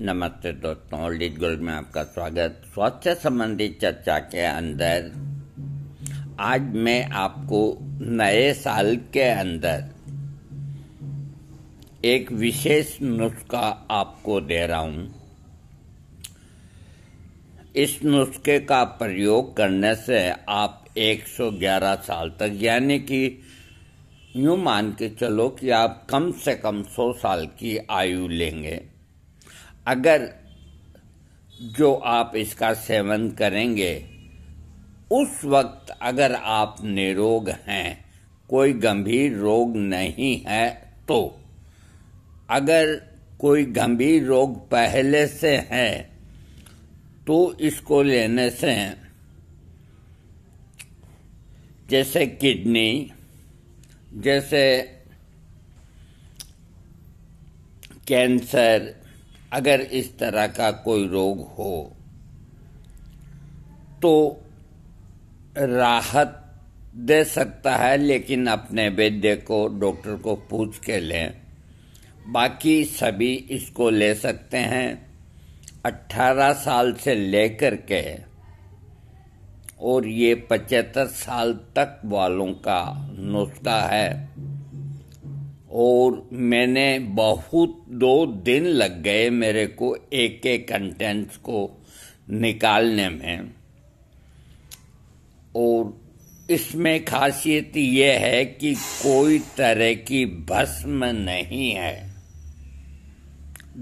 नमस्ते दोस्तों old gold में आपका स्वागत स्वास्थ्य संबंधी चर्चा के अंदर आज मैं आपको नए साल के अंदर एक विशेष नुस्खा आपको दे रहा हूं इस नुस्खे का प्रयोग करने से आप 111 साल तक यानी कि यू मान के चलो कि आप कम से कम 100 साल की आयु लेंगे अगर जो आप इसका सेवन करेंगे उस वक्त अगर आप निरोग हैं कोई गंभीर रोग नहीं है तो अगर कोई गंभीर रोग पहले से है तो इसको लेने से जैसे किडनी जैसे कैंसर अगर इस तरह का कोई रोग हो तो राहत दे सकता है लेकिन अपने वैद्य को डॉक्टर को पूछ के लें बाकी सभी इसको ले सकते हैं 18 साल से लेकर के और ये पचहत्तर साल तक वालों का नुस्खा है और मैंने बहुत दो दिन लग गए मेरे को एक एक कंटेंट्स को निकालने में और इसमें खासियत यह है कि कोई तरह की भस्म नहीं है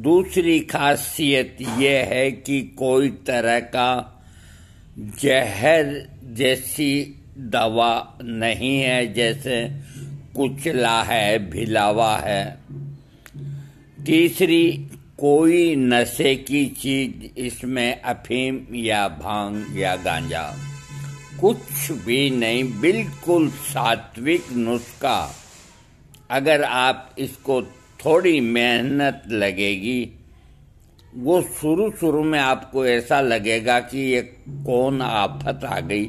दूसरी खासियत यह है कि कोई तरह का जहर जैसी दवा नहीं है जैसे कुचला है भिलावा है तीसरी कोई नशे की चीज इसमें अफीम या भांग या गांजा कुछ भी नहीं बिल्कुल सात्विक नुस्खा अगर आप इसको थोड़ी मेहनत लगेगी वो शुरू शुरू में आपको ऐसा लगेगा कि ये कौन आफत आ गई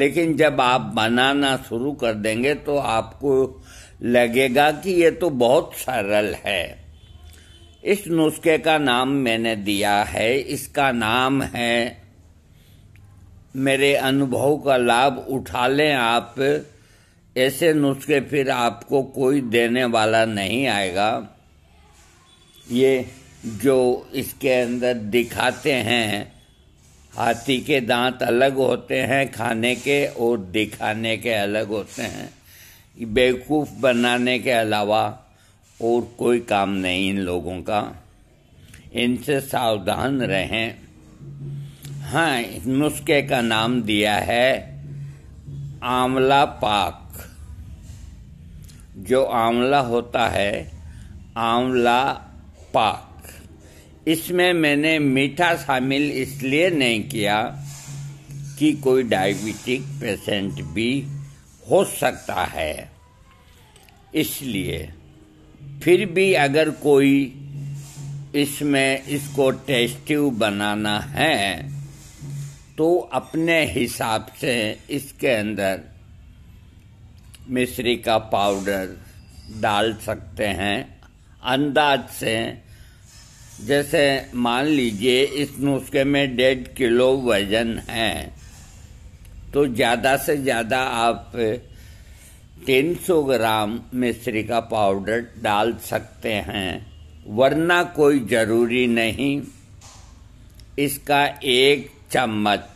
लेकिन जब आप बनाना शुरू कर देंगे तो आपको लगेगा कि ये तो बहुत सरल है इस नुस्खे का नाम मैंने दिया है इसका नाम है मेरे अनुभव का लाभ उठा लें आप ऐसे नुस्खे फिर आपको कोई देने वाला नहीं आएगा ये जो इसके अंदर दिखाते हैं हाथी के दांत अलग होते हैं खाने के और दिखाने के अलग होते हैं कि बेवकूफ़ बनाने के अलावा और कोई काम नहीं इन लोगों का इनसे सावधान रहें हाँ इस नुस्खे का नाम दिया है आंवला पाक जो आंवला होता है आंवला पाक इसमें मैंने मीठा शामिल इसलिए नहीं किया कि कोई डायबिटिक पेशेंट भी हो सकता है इसलिए फिर भी अगर कोई इसमें इसको टेस्टिव बनाना है तो अपने हिसाब से इसके अंदर मिश्री का पाउडर डाल सकते हैं अंदाज से जैसे मान लीजिए इस नुस्खे में डेढ़ किलो वजन है तो ज़्यादा से ज़्यादा आप 300 ग्राम मिश्री का पाउडर डाल सकते हैं वरना कोई ज़रूरी नहीं इसका एक चम्मच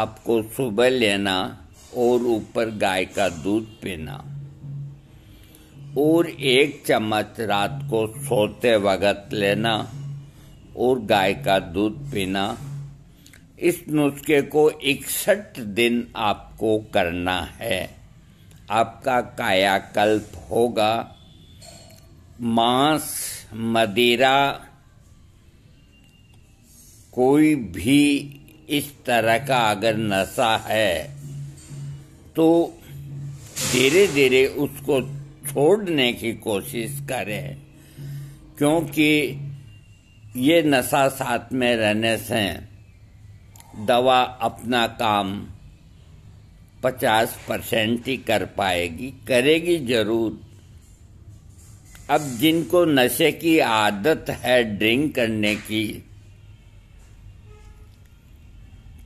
आपको सुबह लेना और ऊपर गाय का दूध पीना और एक चम्मच रात को सोते वक्त लेना और गाय का दूध पीना इस नुस्खे को इकसठ दिन आपको करना है आपका कायाकल्प होगा मांस मदिरा कोई भी इस तरह का अगर नशा है तो धीरे धीरे उसको छोड़ने की कोशिश करें क्योंकि ये नशा साथ में रहने से दवा अपना काम पचास परसेंट ही कर पाएगी करेगी जरूर अब जिनको नशे की आदत है ड्रिंक करने की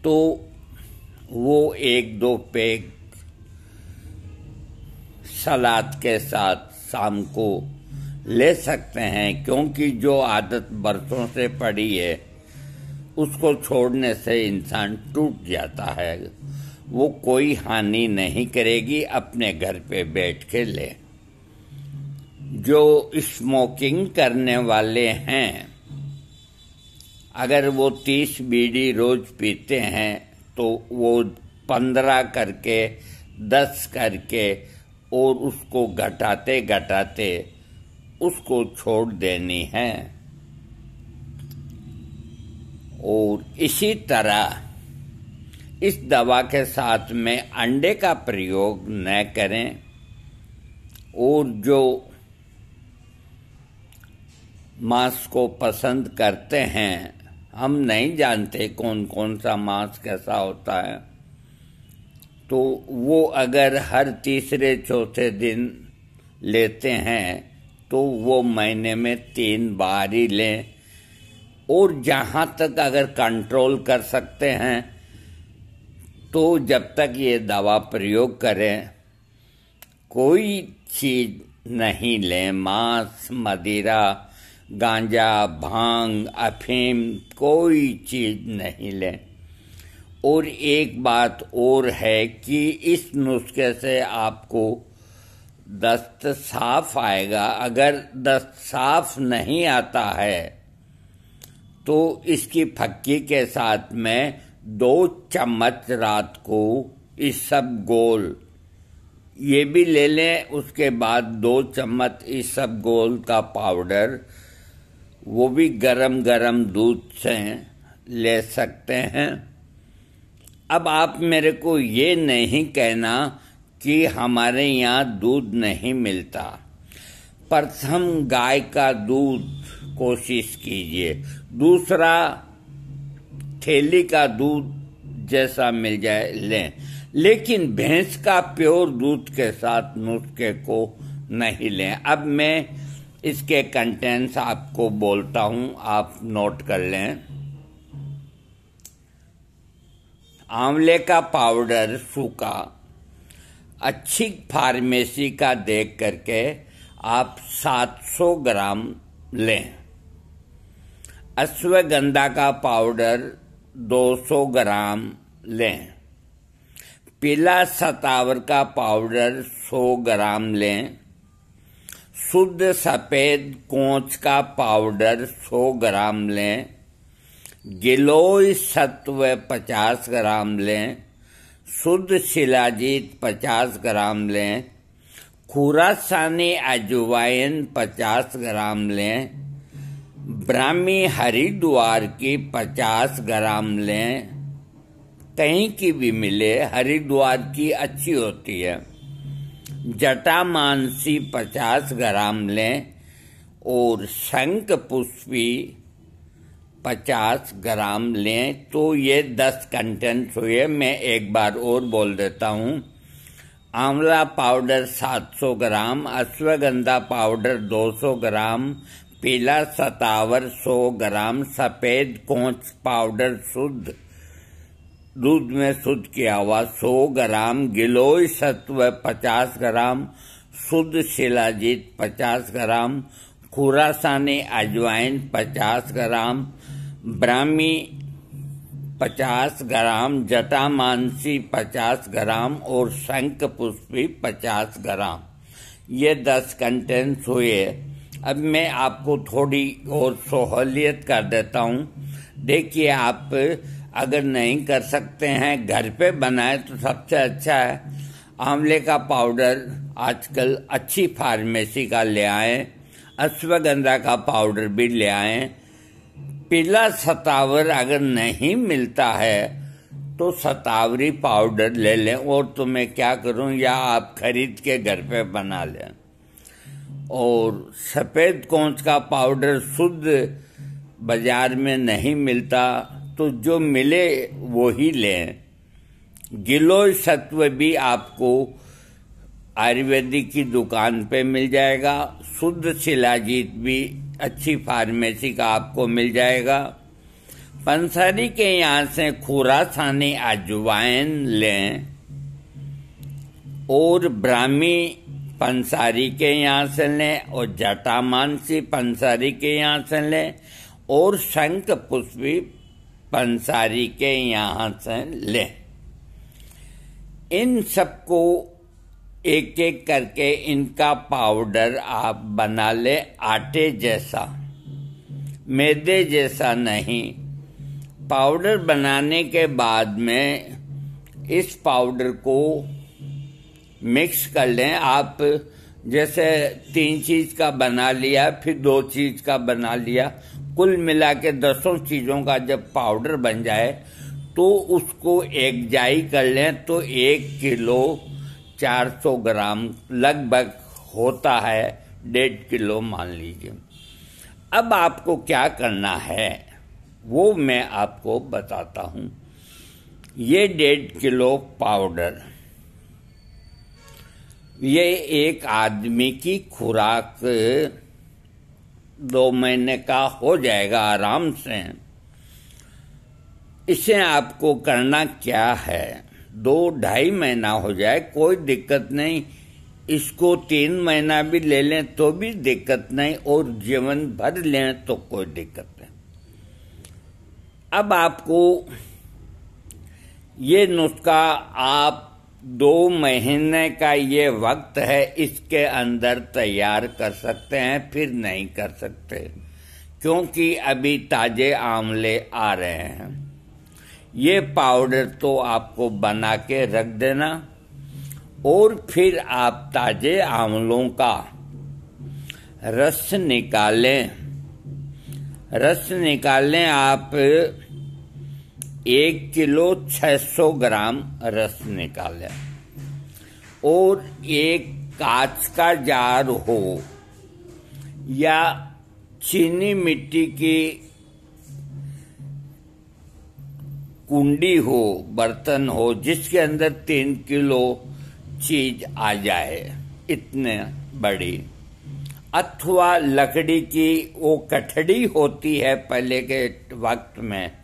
तो वो एक दो पेग सलाद के साथ शाम को ले सकते हैं क्योंकि जो आदत बरसों से पड़ी है उसको छोड़ने से इंसान टूट जाता है वो कोई हानि नहीं करेगी अपने घर पे बैठ के ले जो स्मोकिंग करने वाले हैं अगर वो तीस बीड़ी रोज पीते हैं तो वो पंद्रह करके दस करके और उसको घटाते घटाते उसको छोड़ देनी है और इसी तरह इस दवा के साथ में अंडे का प्रयोग न करें और जो मांस को पसंद करते हैं हम नहीं जानते कौन कौन सा मांस कैसा होता है तो वो अगर हर तीसरे चौथे दिन लेते हैं तो वो महीने में तीन बार ही लें और जहाँ तक अगर कंट्रोल कर सकते हैं तो जब तक ये दवा प्रयोग करें कोई चीज़ नहीं लें मांस मदिरा गांजा भांग अफीम कोई चीज़ नहीं लें और एक बात और है कि इस नुस्खे से आपको दस्त साफ आएगा अगर दस्त साफ नहीं आता है तो इसकी फक्की के साथ में दो चम्मच रात को इस सब गोल ये भी ले लें उसके बाद दो चम्मच इस सब गोल का पाउडर वो भी गरम गरम दूध से ले सकते हैं अब आप मेरे को ये नहीं कहना कि हमारे यहाँ दूध नहीं मिलता प्रथम गाय का दूध कोशिश कीजिए दूसरा थैली का दूध जैसा मिल जाए लें लेकिन भैंस का प्योर दूध के साथ नुस्खे को नहीं लें अब मैं इसके कंटेंट्स आपको बोलता हूं आप नोट कर लें आंवले का पाउडर सूखा अच्छी फार्मेसी का देख करके आप 700 ग्राम लें अश्वगंधा का पाउडर 200 ग्राम लें पीला सतावर का पाउडर 100 ग्राम लें शुद्ध सफ़ेद कोंच का पाउडर 100 ग्राम लें गिलोय सत्व 50 ग्राम लें शुद्ध शिलाजीत 50 ग्राम लें खुरासानी अजवाइन 50 ग्राम लें ब्राह्मी हरिद्वार की पचास ग्राम लें कहीं की भी मिले हरिद्वार की अच्छी होती है जटा मानसी पचास ग्राम लें और शंख पुष्पी पचास ग्राम लें तो ये दस कंटेंट्स हुए मैं एक बार और बोल देता हूँ आंवला पाउडर सात सौ ग्राम अश्वगंधा पाउडर दो सौ ग्राम पीला सतावर सौ ग्राम सफ़ेद कोच पाउडर शुद्ध दूध में शुद्ध किया हुआ सौ ग्राम गिलोय सत्व पचास ग्राम शुद्ध शिलाजीत पचास ग्राम खुरासानी अजवाइन पचास ग्राम ब्राह्मी पचास ग्राम जटा मानसी पचास ग्राम और शंख पुष्पी पचास ग्राम ये दस कंटेंट्स हुए अब मैं आपको थोड़ी और सहूलियत कर देता हूँ देखिए आप अगर नहीं कर सकते हैं घर पे बनाए तो सबसे अच्छा है आंवले का पाउडर आजकल अच्छी फार्मेसी का ले आए अश्वगंधा का पाउडर भी ले आएँ पीला सतावर अगर नहीं मिलता है तो सतावरी पाउडर ले लें और तो मैं क्या करूं या आप खरीद के घर पे बना लें और सफ़ेद कोंच का पाउडर शुद्ध बाजार में नहीं मिलता तो जो मिले वो ही लें गिलोय सत्व भी आपको आयुर्वेदिक की दुकान पे मिल जाएगा शुद्ध शिलाजीत भी अच्छी फार्मेसी का आपको मिल जाएगा पंसारी के यहाँ से खुरासानी अजवाइन लें और ब्राह्मी पंसारी के यहाँ से लें और जटा मानसी पंसारी के यहाँ से लें और शंख पुष्पी पंसारी के यहाँ से लें इन सबको एक एक करके इनका पाउडर आप बना ले आटे जैसा मैदे जैसा नहीं पाउडर बनाने के बाद में इस पाउडर को मिक्स कर लें आप जैसे तीन चीज का बना लिया फिर दो चीज का बना लिया कुल मिला के दसों चीजों का जब पाउडर बन जाए तो उसको एक जाई कर लें तो एक किलो 400 ग्राम लगभग होता है डेढ़ किलो मान लीजिए अब आपको क्या करना है वो मैं आपको बताता हूँ ये डेढ़ किलो पाउडर ये एक आदमी की खुराक दो महीने का हो जाएगा आराम से इसे आपको करना क्या है दो ढाई महीना हो जाए कोई दिक्कत नहीं इसको तीन महीना भी ले लें तो भी दिक्कत नहीं और जीवन भर लें तो कोई दिक्कत नहीं अब आपको ये नुस्खा आप दो महीने का ये वक्त है इसके अंदर तैयार कर सकते हैं फिर नहीं कर सकते क्योंकि अभी ताजे आंवले आ रहे हैं ये पाउडर तो आपको बना के रख देना और फिर आप ताजे आंवलों का रस निकालें रस निकालें आप एक किलो 600 ग्राम रस निकाले और एक कांच का जार हो या चीनी मिट्टी की कुंडी हो बर्तन हो जिसके अंदर तीन किलो चीज आ जाए इतने बड़ी अथवा लकड़ी की वो कठड़ी होती है पहले के वक्त में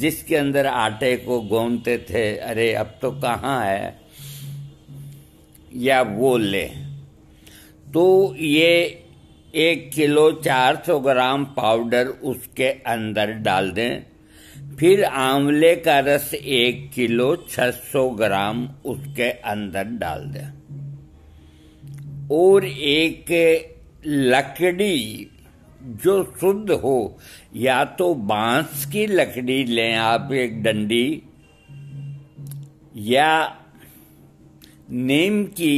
जिसके अंदर आटे को गोंदते थे अरे अब तो कहाँ है या वो ले तो ये एक किलो चार सौ ग्राम पाउडर उसके अंदर डाल दें फिर आंवले का रस एक किलो छह सौ ग्राम उसके अंदर डाल दें और एक लकड़ी जो शुद्ध हो या तो बांस की लकड़ी लें आप एक डंडी या नीम की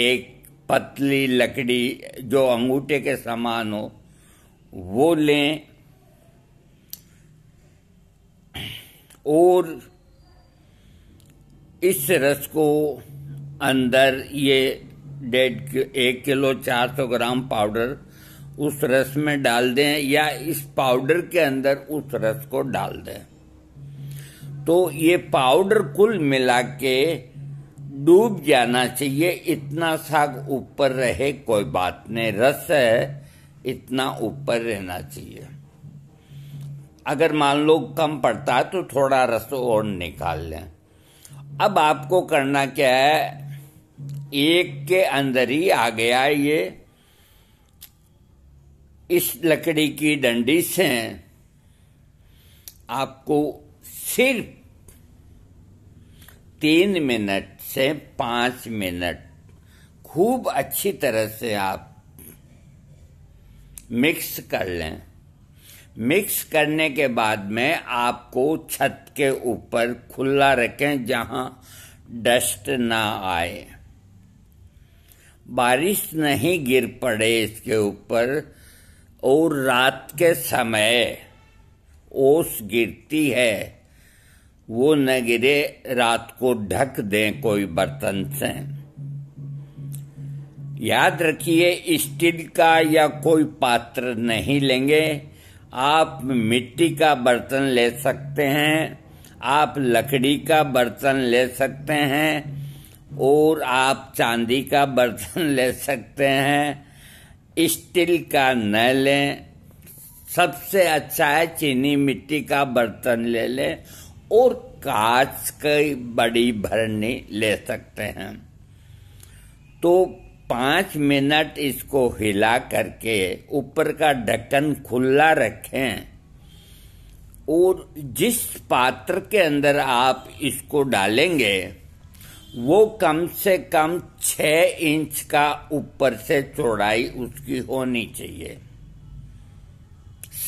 एक पतली लकड़ी जो अंगूठे के समान हो वो लें और इस रस को अंदर ये डेढ़ एक किलो चार सौ ग्राम पाउडर उस रस में डाल दें या इस पाउडर के अंदर उस रस को डाल दें तो ये पाउडर कुल मिला के डूब जाना चाहिए इतना साग ऊपर रहे कोई बात नहीं रस है इतना ऊपर रहना चाहिए अगर मान लो कम पड़ता है तो थोड़ा रस और निकाल लें अब आपको करना क्या है एक के अंदर ही आ गया ये इस लकड़ी की डंडी से आपको सिर्फ तीन मिनट से पांच मिनट खूब अच्छी तरह से आप मिक्स कर लें मिक्स करने के बाद में आपको छत के ऊपर खुला रखें जहां डस्ट ना आए बारिश नहीं गिर पड़े इसके ऊपर और रात के समय ओस गिरती है वो न गिरे रात को ढक दें कोई बर्तन से याद रखिए स्टील का या कोई पात्र नहीं लेंगे आप मिट्टी का बर्तन ले सकते हैं आप लकड़ी का बर्तन ले सकते हैं और आप चांदी का बर्तन ले सकते हैं स्टील का न लें सबसे अच्छा है चीनी मिट्टी का बर्तन ले लें और कांच की बड़ी भरनी ले सकते हैं तो पाँच मिनट इसको हिला करके ऊपर का ढक्कन खुला रखें और जिस पात्र के अंदर आप इसको डालेंगे वो कम से कम छ इंच का ऊपर से चौड़ाई उसकी होनी चाहिए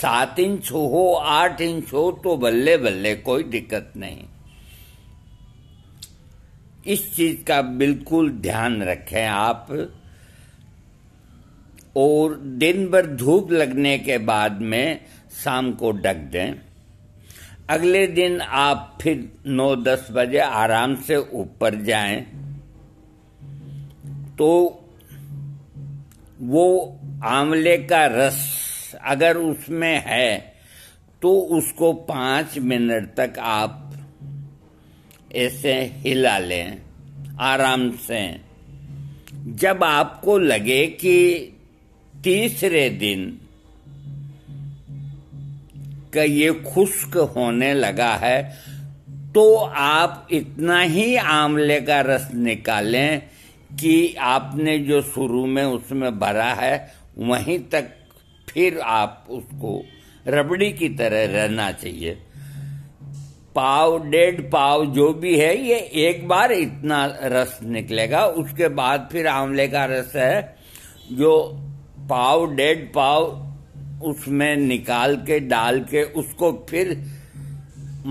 सात इंच हो आठ इंच हो तो बल्ले बल्ले कोई दिक्कत नहीं इस चीज का बिल्कुल ध्यान रखें आप और दिन भर धूप लगने के बाद में शाम को ढक दें अगले दिन आप फिर 9-10 बजे आराम से ऊपर जाएं तो वो आंवले का रस अगर उसमें है तो उसको पांच मिनट तक आप ऐसे हिला लें आराम से जब आपको लगे कि तीसरे दिन का ये खुश्क होने लगा है तो आप इतना ही आंवले का रस निकालें कि आपने जो शुरू में उसमें भरा है वहीं तक फिर आप उसको रबड़ी की तरह रहना चाहिए पाव डेढ़ पाव जो भी है ये एक बार इतना रस निकलेगा उसके बाद फिर आंवले का रस है जो पाव डेढ़ पाव उसमें निकाल के डाल के उसको फिर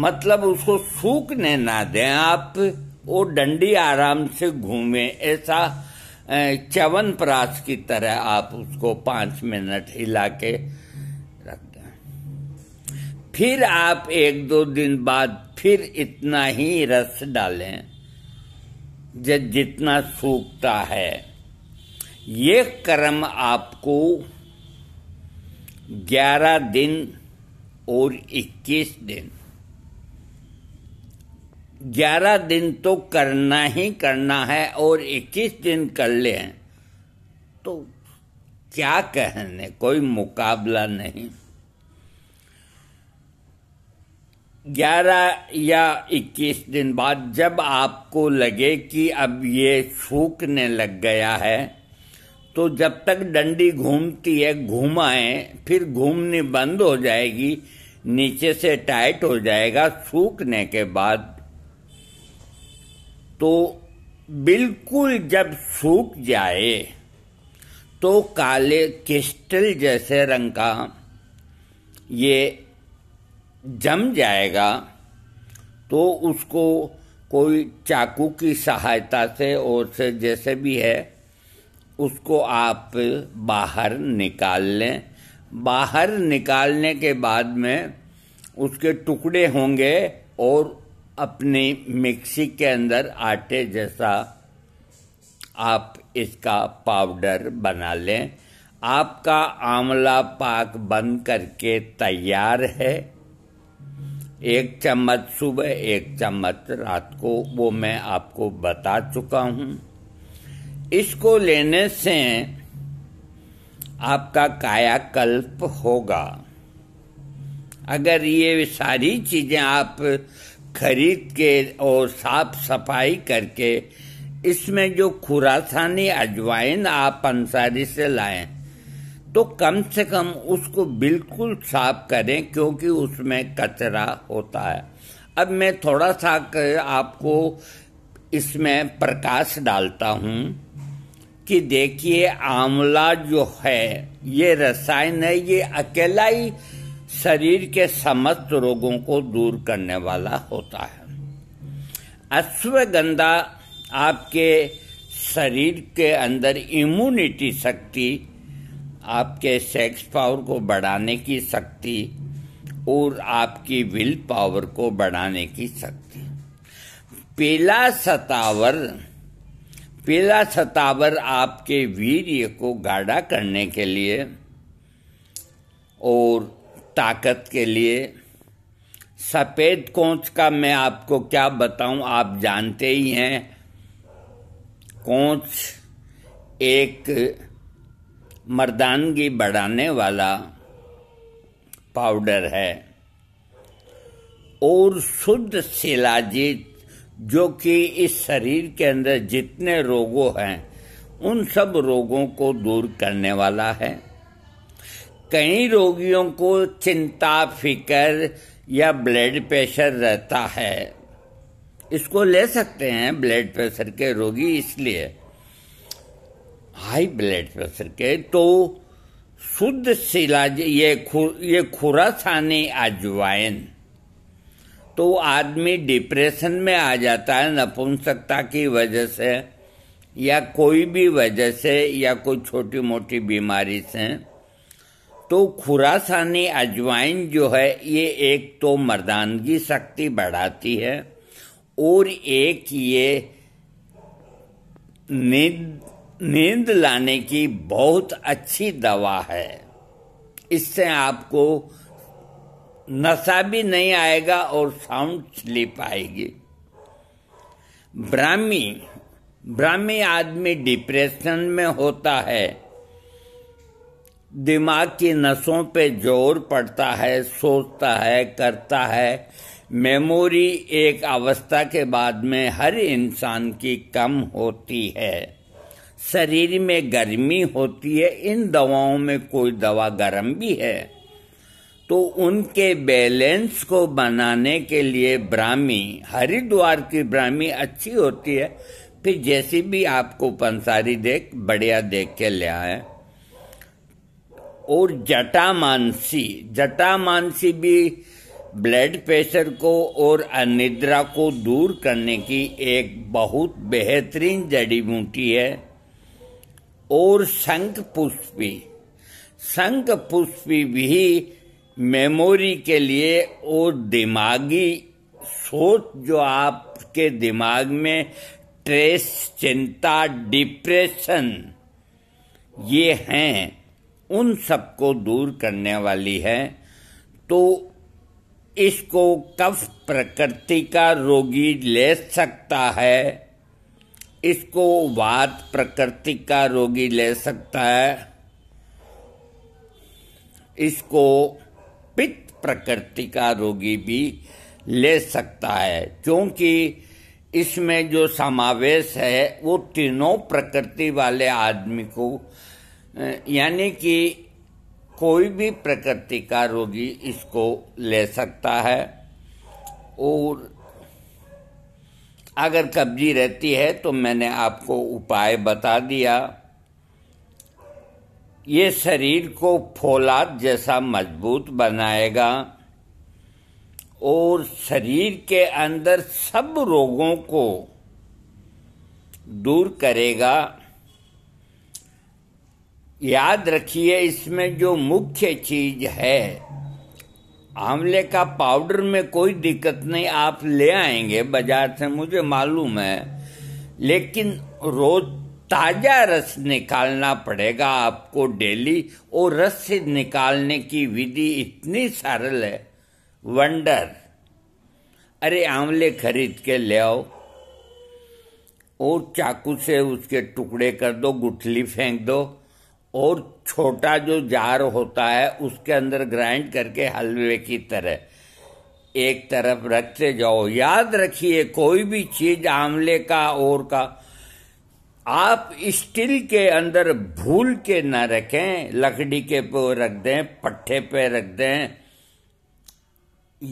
मतलब उसको सूखने ना दें आप वो डंडी आराम से घूमे ऐसा चवन प्रास की तरह आप उसको पांच मिनट हिला के रख दें फिर आप एक दो दिन बाद फिर इतना ही रस डालें जब जितना सूखता है ये कर्म आपको ग्यारह दिन और इक्कीस दिन ग्यारह दिन तो करना ही करना है और इक्कीस दिन कर ले तो क्या कहने कोई मुकाबला नहीं ग्यारह या इक्कीस दिन बाद जब आपको लगे कि अब ये सूखने लग गया है तो जब तक डंडी घूमती है घुमाएं फिर घूमनी बंद हो जाएगी नीचे से टाइट हो जाएगा सूखने के बाद तो बिल्कुल जब सूख जाए तो काले क्रिस्टल जैसे रंग का ये जम जाएगा तो उसको कोई चाकू की सहायता से और से जैसे भी है उसको आप बाहर निकाल लें बाहर निकालने के बाद में उसके टुकड़े होंगे और अपनी मिक्सी के अंदर आटे जैसा आप इसका पाउडर बना लें आपका आंवला पाक बन करके तैयार है एक चम्मच सुबह एक चम्मच रात को वो मैं आपको बता चुका हूँ इसको लेने से आपका कायाकल्प होगा अगर ये सारी चीज़ें आप खरीद के और साफ सफाई करके इसमें जो खुरासानी अजवाइन आप अंसारी से लाएं तो कम से कम उसको बिल्कुल साफ करें क्योंकि उसमें कचरा होता है अब मैं थोड़ा सा आपको इसमें प्रकाश डालता हूं कि देखिए आंवला जो है ये रसायन है ये अकेला ही शरीर के समस्त रोगों को दूर करने वाला होता है अश्वगंधा आपके शरीर के अंदर इम्यूनिटी शक्ति आपके सेक्स पावर को बढ़ाने की शक्ति और आपकी विल पावर को बढ़ाने की शक्ति पीला सतावर पीला सतावर आपके वीर्य को गाढ़ा करने के लिए और ताकत के लिए सफ़ेद कोंच का मैं आपको क्या बताऊं आप जानते ही हैं कोंच एक मर्दानगी बढ़ाने वाला पाउडर है और शुद्ध शिलाजीत जो कि इस शरीर के अंदर जितने रोगों हैं उन सब रोगों को दूर करने वाला है कई रोगियों को चिंता फिकर या ब्लड प्रेशर रहता है इसको ले सकते हैं ब्लड प्रेशर के रोगी इसलिए हाई ब्लड प्रेशर के तो शुद्ध शिलाज ये खु, ये खुरासानी अजवाइन तो आदमी डिप्रेशन में आ जाता है नपुंसकता की वजह से या कोई भी वजह से या कोई छोटी मोटी बीमारी से तो खुरासानी अजवाइन जो है ये एक तो मर्दानगी शक्ति बढ़ाती है और एक ये नींद नींद लाने की बहुत अच्छी दवा है इससे आपको नशा भी नहीं आएगा और साउंड स्लीप आएगी ब्राह्मी ब्राह्मी आदमी डिप्रेशन में होता है दिमाग की नसों पे जोर पड़ता है सोचता है करता है मेमोरी एक अवस्था के बाद में हर इंसान की कम होती है शरीर में गर्मी होती है इन दवाओं में कोई दवा गर्म भी है तो उनके बैलेंस को बनाने के लिए ब्राह्मी हरिद्वार की ब्राह्मी अच्छी होती है फिर जैसी भी आपको पंसारी देख बढ़िया देख के ले आए और जटा मानसी जटा मानसी भी ब्लड प्रेशर को और अनिद्रा को दूर करने की एक बहुत बेहतरीन जड़ी बूटी है और शंख पुष्पी शंख पुष्पी भी मेमोरी के लिए वो दिमागी सोच जो आपके दिमाग में ट्रेस चिंता डिप्रेशन ये हैं उन सबको दूर करने वाली है तो इसको कफ प्रकृति का रोगी ले सकता है इसको वात प्रकृति का रोगी ले सकता है इसको पित्त प्रकृति का रोगी भी ले सकता है क्योंकि इसमें जो समावेश है वो तीनों प्रकृति वाले आदमी को यानी कि कोई भी प्रकृति का रोगी इसको ले सकता है और अगर कब्जी रहती है तो मैंने आपको उपाय बता दिया ये शरीर को फौलाद जैसा मजबूत बनाएगा और शरीर के अंदर सब रोगों को दूर करेगा याद रखिए इसमें जो मुख्य चीज है आंवले का पाउडर में कोई दिक्कत नहीं आप ले आएंगे बाजार से मुझे मालूम है लेकिन रोज ताजा रस निकालना पड़ेगा आपको डेली और रस से निकालने की विधि इतनी सरल है वंडर अरे आंवले खरीद के ले आओ और चाकू से उसके टुकड़े कर दो गुठली फेंक दो और छोटा जो जार होता है उसके अंदर ग्राइंड करके हलवे की तरह एक तरफ रखते जाओ याद रखिए कोई भी चीज आंवले का और का आप स्टील के अंदर भूल के ना रखें लकड़ी के पे रख दें पट्टे पे रख दें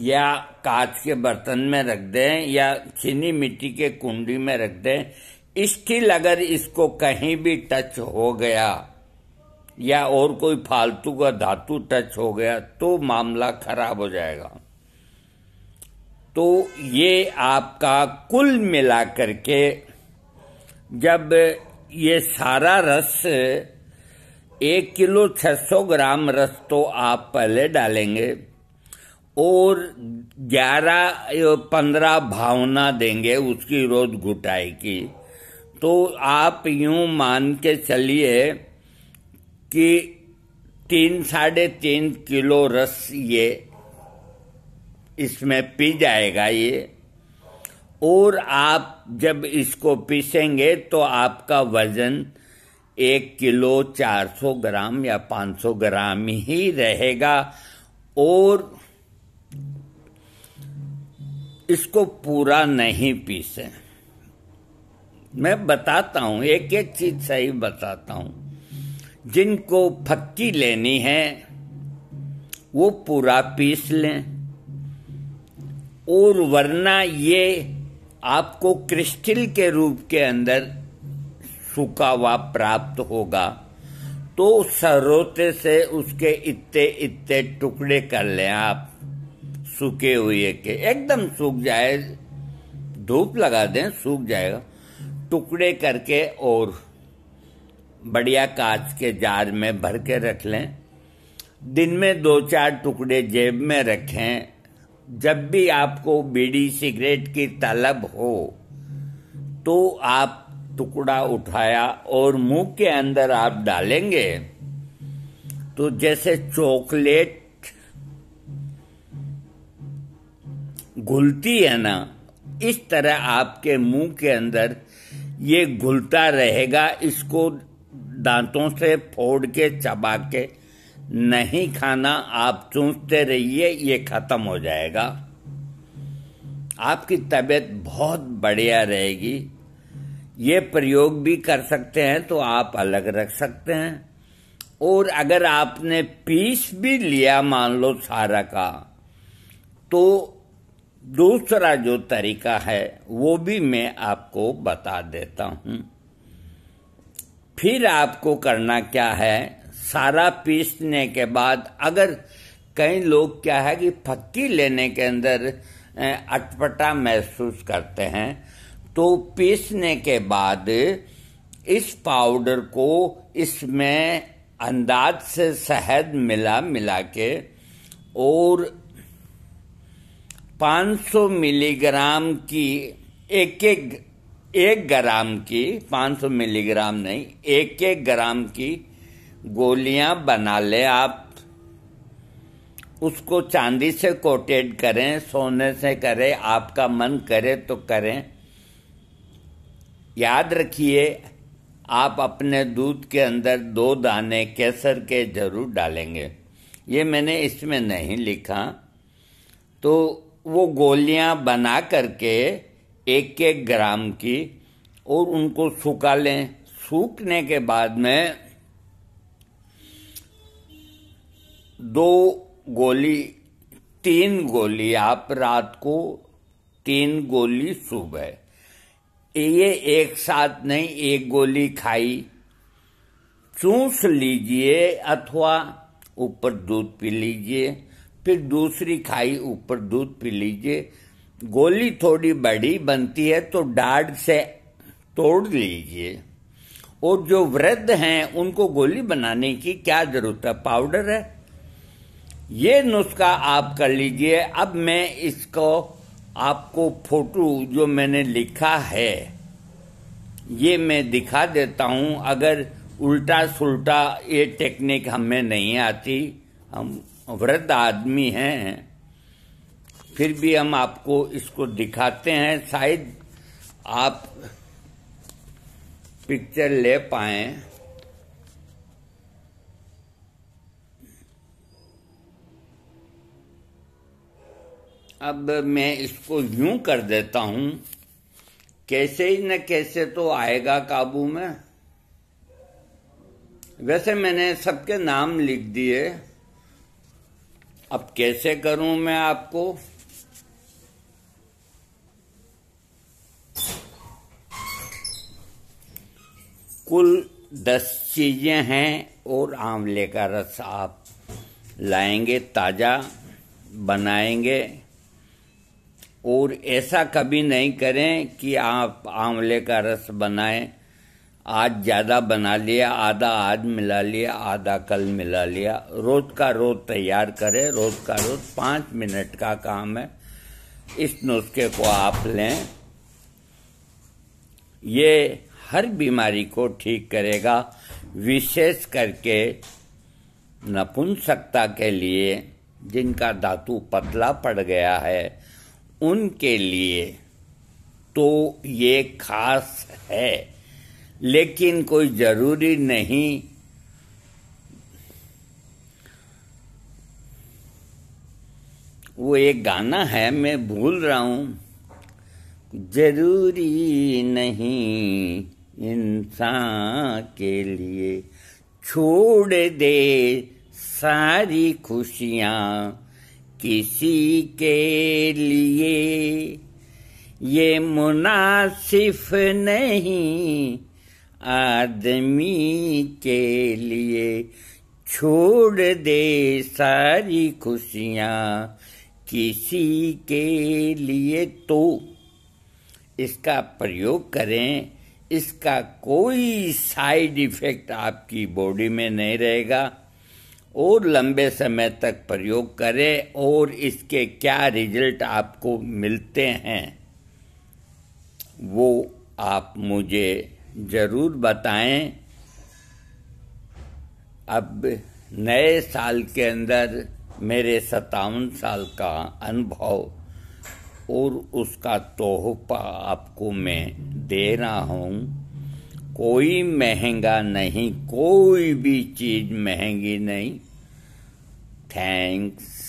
या कांच के बर्तन में रख दें या चीनी मिट्टी के कुंडी में रख दें स्टील अगर इसको कहीं भी टच हो गया या और कोई फालतू का धातु टच हो गया तो मामला खराब हो जाएगा तो ये आपका कुल मिलाकर के जब ये सारा रस एक किलो 600 ग्राम रस तो आप पहले डालेंगे और 11 पंद्रह भावना देंगे उसकी रोज घुटाई की तो आप यूं मान के चलिए कि तीन साढ़े तीन किलो रस ये इसमें पी जाएगा ये और आप जब इसको पीसेंगे तो आपका वज़न एक किलो 400 ग्राम या 500 ग्राम ही रहेगा और इसको पूरा नहीं पीसे मैं बताता हूँ एक एक चीज़ सही बताता हूँ जिनको फक्की लेनी है वो पूरा पीस लें और वरना ये आपको क्रिस्टल के रूप के अंदर सूखा हुआ प्राप्त होगा तो सरोते से उसके इतने इतने टुकड़े कर लें आप सूखे हुए के एकदम सूख जाए धूप लगा दें सूख जाएगा टुकड़े करके और बढ़िया कांच के जार में भर के रख लें दिन में दो चार टुकड़े जेब में रखें जब भी आपको बीड़ी सिगरेट की तलब हो तो आप टुकड़ा उठाया और मुंह के अंदर आप डालेंगे तो जैसे चॉकलेट घुलती है ना इस तरह आपके मुंह के अंदर ये घुलता रहेगा इसको दांतों से फोड़ के चबा के नहीं खाना आप चूसते रहिए ये खत्म हो जाएगा आपकी तबीयत बहुत बढ़िया रहेगी ये प्रयोग भी कर सकते हैं तो आप अलग रख सकते हैं और अगर आपने पीस भी लिया मान लो सारा का तो दूसरा जो तरीका है वो भी मैं आपको बता देता हूं फिर आपको करना क्या है सारा पीसने के बाद अगर कई लोग क्या है कि फक्की लेने के अंदर अटपटा महसूस करते हैं तो पीसने के बाद इस पाउडर को इसमें अंदाज से शहद मिला मिला के और 500 मिलीग्राम की एक एक एक ग्राम की 500 मिलीग्राम नहीं एक एक ग्राम की गोलियां बना ले आप उसको चांदी से कोटेड करें सोने से करें आपका मन करे तो करें याद रखिए आप अपने दूध के अंदर दो दाने केसर के जरूर डालेंगे ये मैंने इसमें नहीं लिखा तो वो गोलियां बना करके एक एक ग्राम की और उनको सुखा लें सूखने के बाद में दो गोली तीन गोली आप रात को तीन गोली सुबह ये एक साथ नहीं एक गोली खाई चूस लीजिए अथवा ऊपर दूध पी लीजिए फिर दूसरी खाई ऊपर दूध पी लीजिए गोली थोड़ी बड़ी बनती है तो डाढ़ से तोड़ लीजिए और जो वृद्ध हैं उनको गोली बनाने की क्या जरूरत है पाउडर है ये नुस्खा आप कर लीजिए अब मैं इसको आपको फोटो जो मैंने लिखा है ये मैं दिखा देता हूँ अगर उल्टा सुलटा ये टेक्निक हमें नहीं आती हम वृद्ध आदमी हैं फिर भी हम आपको इसको दिखाते हैं शायद आप पिक्चर ले पाए अब मैं इसको यूं कर देता हूं कैसे ही न कैसे तो आएगा काबू में वैसे मैंने सबके नाम लिख दिए अब कैसे करूं मैं आपको कुल दस चीजें हैं और आंवले का रस आप लाएंगे ताज़ा बनाएंगे और ऐसा कभी नहीं करें कि आप आंवले का रस बनाएं आज ज़्यादा बना लिया आधा आज मिला लिया आधा कल मिला लिया रोज़ का रोज़ तैयार करें रोज़ का रोज़ पाँच मिनट का काम है इस नुस्खे को आप लें ये हर बीमारी को ठीक करेगा विशेष करके नपुंसकता के लिए जिनका धातु पतला पड़ गया है उनके लिए तो ये खास है लेकिन कोई जरूरी नहीं वो एक गाना है मैं भूल रहा हूं जरूरी नहीं इंसान के लिए छोड़ दे सारी खुशियां किसी के लिए ये मुनासिफ नहीं आदमी के लिए छोड़ दे सारी खुशियाँ किसी के लिए तो इसका प्रयोग करें इसका कोई साइड इफेक्ट आपकी बॉडी में नहीं रहेगा और लंबे समय तक प्रयोग करें और इसके क्या रिजल्ट आपको मिलते हैं वो आप मुझे ज़रूर बताएं अब नए साल के अंदर मेरे सतावन साल का अनुभव और उसका तोहफा आपको मैं दे रहा हूँ कोई महंगा नहीं कोई भी चीज महंगी नहीं थैंक्स